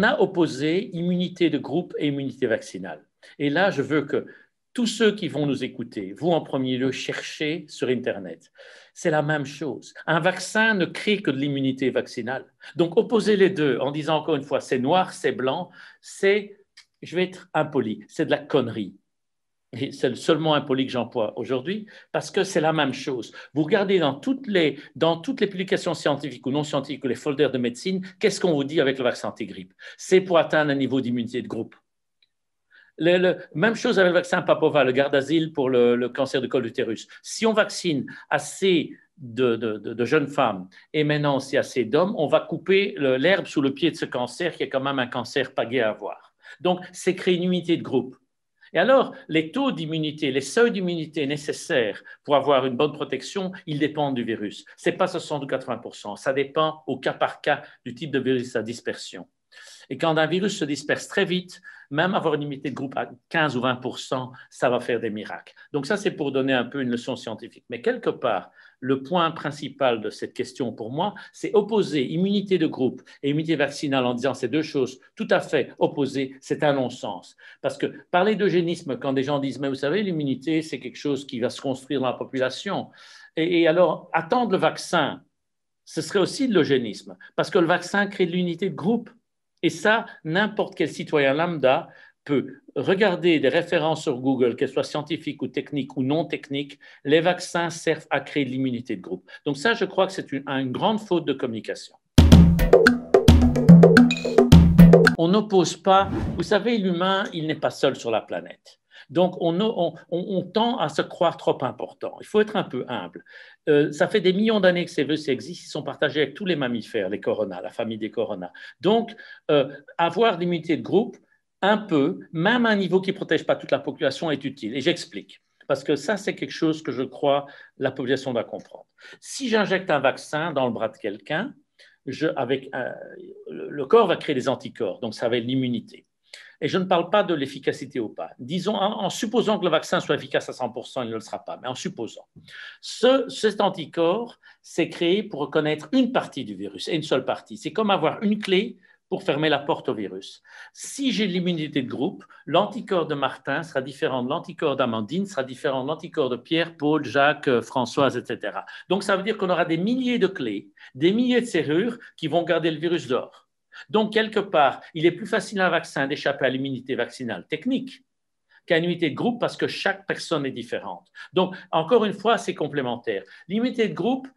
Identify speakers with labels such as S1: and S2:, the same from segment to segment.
S1: on a opposé immunité de groupe et immunité vaccinale. Et là, je veux que tous ceux qui vont nous écouter, vous en premier lieu, cherchez sur Internet. C'est la même chose. Un vaccin ne crée que de l'immunité vaccinale. Donc opposer les deux en disant encore une fois c'est noir, c'est blanc, c'est, je vais être impoli, c'est de la connerie et c'est seulement un poli que j'emploie aujourd'hui, parce que c'est la même chose. Vous regardez dans toutes, les, dans toutes les publications scientifiques ou non scientifiques les folders de médecine, qu'est-ce qu'on vous dit avec le vaccin antigrippe C'est pour atteindre un niveau d'immunité de groupe. même chose avec le vaccin Papova, le garde pour le, cancer du col utérus. Si on vaccine assez de, de, jeunes femmes et maintenant aussi assez d'hommes, on va couper l'herbe sous le pied de ce cancer qui est quand même un cancer pagué à avoir. Donc, c'est créer une unité de groupe. Et alors, les taux d'immunité, les seuils d'immunité nécessaires pour avoir une bonne protection, ils dépendent du virus. Ce n'est pas 60 ou 80 ça dépend au cas par cas du type de virus, à dispersion. Et quand un virus se disperse très vite, même avoir une immunité de groupe à 15 ou 20 ça va faire des miracles. Donc ça, c'est pour donner un peu une leçon scientifique. Mais quelque part, le point principal de cette question pour moi, c'est opposer immunité de groupe et immunité vaccinale en disant ces deux choses tout à fait opposées, c'est un non-sens. Parce que parler d'eugénisme quand des gens disent, mais vous savez, l'immunité, c'est quelque chose qui va se construire dans la population. Et, et alors, attendre le vaccin, ce serait aussi de l'eugénisme, parce que le vaccin crée de l'unité de groupe. Et ça, n'importe quel citoyen lambda peut regarder des références sur Google, qu'elles soient scientifiques ou techniques ou non techniques. Les vaccins servent à créer l'immunité de groupe. Donc ça, je crois que c'est une, une grande faute de communication on n'oppose pas. Vous savez, l'humain, il n'est pas seul sur la planète. Donc, on, tend à se croire trop important. Il faut être un peu humble. Euh, ça fait des millions d'années que ces vœux existent. Ils sont partagés avec tous les mammifères, les coronas, la famille des coronas. Donc, euh, avoir l'immunité de groupe, un peu, même à un niveau qui ne protège pas toute la population, est utile. Et j'explique. Parce que ça, c'est quelque chose que je crois la population doit comprendre. Si j'injecte un vaccin dans le bras de quelqu'un, le corps va créer des anticorps, donc ça va être l'immunité. Et je ne parle pas de l'efficacité ou pas. Disons, en, supposant que le vaccin soit efficace à 100%, il ne le sera pas, mais en supposant. cet anticorps s'est créé pour reconnaître une partie du virus et une seule partie. C'est comme avoir une clé pour fermer la porte au virus. Si j'ai l'immunité de groupe, l'anticorps de Martin sera différent de l'anticorps d'Amandine, sera différent de l'anticorps de Pierre, Paul, Jacques, euh, Françoise, etc. Donc ça veut dire qu'on aura des milliers de clés, des milliers de serrures qui vont garder le virus dehors. Donc, quelque part, il est plus facile à un vaccin d'échapper à l'immunité vaccinale technique qu'à une de groupe parce que chaque personne est différente. Donc, encore une fois, c'est complémentaire. L'immunité de groupe,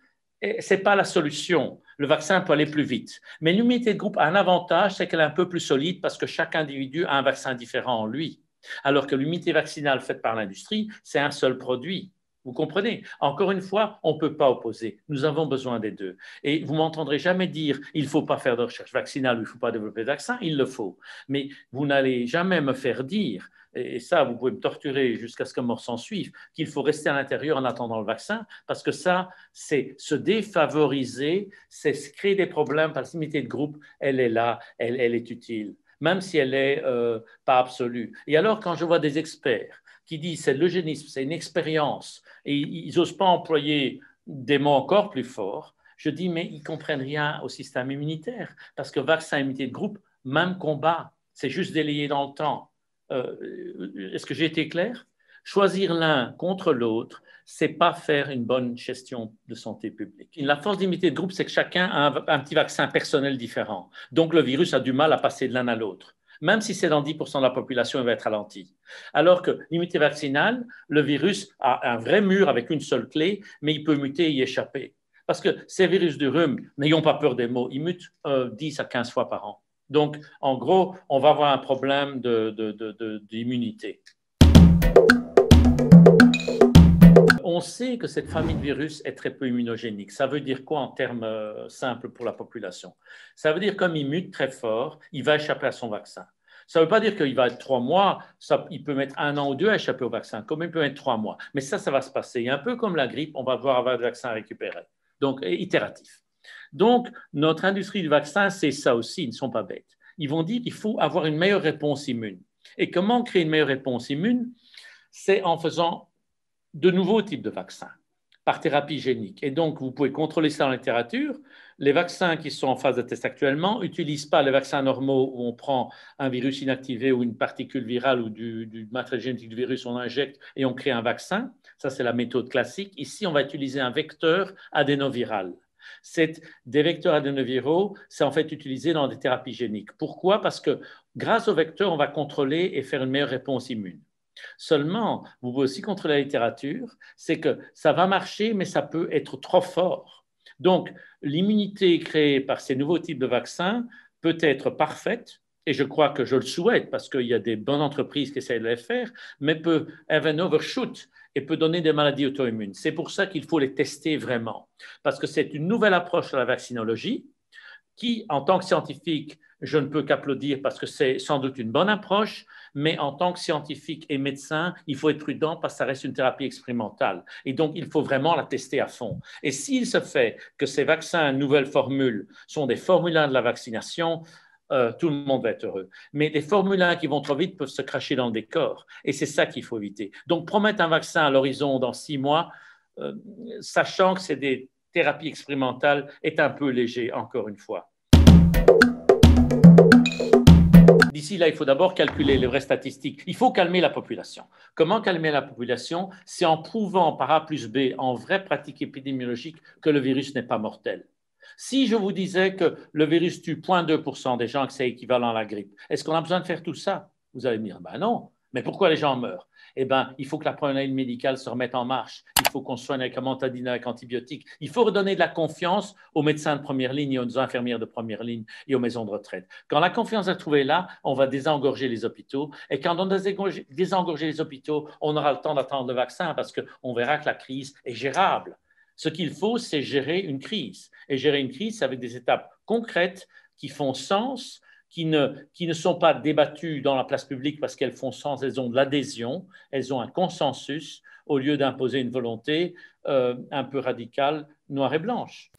S1: eh, ce n'est pas la solution. Le vaccin peut aller plus vite. Mais l'immunité de groupe a un avantage, c'est qu'elle est un peu plus solide parce que chaque individu a un vaccin différent en lui. Alors que l'immunité vaccinale faite par l'industrie, c'est un seul produit. Vous comprenez Encore une fois, on ne peut pas opposer. Nous avons besoin des deux. Et vous m'entendrez jamais dire il ne faut pas faire de recherche vaccinale il ne faut pas développer de vaccin. Il le faut. Mais vous n'allez jamais me faire dire, et ça, vous pouvez me torturer jusqu'à ce que mort s'en suive, qu'il faut rester à l'intérieur en attendant le vaccin, parce que ça, c'est se défavoriser, c'est créer des problèmes. Par similité de groupe, elle est là, elle, est utile, même si elle n'est euh, pas absolue. Et alors, quand je vois des experts qui dit c'est l'eugénisme, c'est une expérience, et ils n'osent pas employer des mots encore plus forts, je dis mais ils comprennent rien au système immunitaire, parce que vaccin, imité de groupe, même combat, c'est juste délayé dans le temps. Euh, est-ce que j'ai été clair Choisir l'un contre l'autre, c'est pas faire une bonne gestion de santé publique. La force d'immunité de groupe, c'est que chacun a un, petit vaccin personnel différent. Donc le virus a du mal à passer de l'un à l'autre même si c'est dans 10% de la population, il va être ralenti. Alors que l'immunité vaccinale, le virus a un vrai mur avec une seule clé, mais il peut muter et y échapper. Parce que ces virus du rhume, n'ayons pas peur des mots, ils mutent 10 euh, à 15 fois par an. Donc, en gros, on va avoir un problème d'immunité. De, on sait que cette famille de virus est très peu immunogénique. Ça veut dire quoi en termes euh, simples pour la population Ça veut dire comme il mute très fort, il va échapper à son vaccin. Ça ne veut pas dire qu'il va être trois mois, il peut mettre un an ou deux à échapper au vaccin, comme il peut mettre trois mois. Mais ça, ça va se passer. un peu comme la grippe, on va devoir avoir le vaccin à récupérer. Donc, euh, itératif. Donc, notre industrie du vaccin, c'est ça aussi, ils ne sont pas bêtes. Ils vont dire qu'il faut avoir une meilleure réponse immune. Et comment créer une meilleure réponse immune C'est en faisant de nouveaux types de vaccins par thérapie génique. Et donc, vous pouvez contrôler ça dans la littérature. Les vaccins qui sont en phase de test actuellement n'utilisent pas les vaccins normaux où on prend un virus inactivé ou une particule virale ou du, du matériel génétique du virus, on injecte et on crée un vaccin. Ça, c'est la méthode classique. Ici, on va utiliser un vecteur adénoviral. C'est des vecteurs adénoviraux, c'est en fait utilisé dans des thérapies géniques. Pourquoi Parce que grâce au vecteur, on va contrôler et faire une meilleure réponse immune. Seulement, vous pouvez aussi contre la littérature, c'est que ça va marcher, mais ça peut être trop fort. Donc, l'immunité créée par ces nouveaux types de vaccins peut être parfaite, et je crois que je le souhaite parce qu'il y a des bonnes entreprises qui essayent de les faire, mais peut avoir un overshoot et peut donner des maladies auto-immunes. C'est pour ça qu'il faut les tester vraiment, parce que c'est une nouvelle approche à la vaccinologie qui, en tant que scientifique, je ne peux qu'applaudir parce que c'est sans doute une bonne approche, mais en tant que scientifique et médecin, il faut être prudent parce que ça reste une thérapie expérimentale. Et donc, il faut vraiment la tester à fond. Et s'il se fait que ces vaccins, nouvelles formules, sont des formules de la vaccination, euh, tout le monde va être heureux. Mais des formules qui vont trop vite peuvent se cracher dans le décor. Et c'est ça qu'il faut éviter. Donc, promettre un vaccin à l'horizon dans six mois, euh, sachant que c'est des thérapie expérimentale est un peu léger, encore une fois. D'ici là, il faut d'abord calculer les vraies statistiques. Il faut calmer la population. Comment calmer la population C'est en prouvant par A plus B, en vraie pratique épidémiologique, que le virus n'est pas mortel. Si je vous disais que le virus tue 0,2% des gens, que c'est équivalent à la grippe, est-ce qu'on a besoin de faire tout ça Vous allez me dire, ben non, mais pourquoi les gens meurent eh bien, il faut que la ligne médicale se remette en marche. Il faut qu'on soigne avec un avec antibiotiques. Il faut redonner de la confiance aux médecins de première ligne et aux infirmières de première ligne et aux maisons de retraite. Quand la confiance est trouvée là, on va désengorger les hôpitaux. Et quand on désengorger les hôpitaux, on aura le temps d'attendre le vaccin parce qu'on verra que la crise est gérable. Ce qu'il faut, c'est gérer une crise. Et gérer une crise avec des étapes concrètes qui font sens qui ne, sont pas débattues dans la place publique parce qu'elles font sens, elles ont de l'adhésion, elles ont un consensus au lieu d'imposer une volonté euh, un peu radicale, noire et blanche.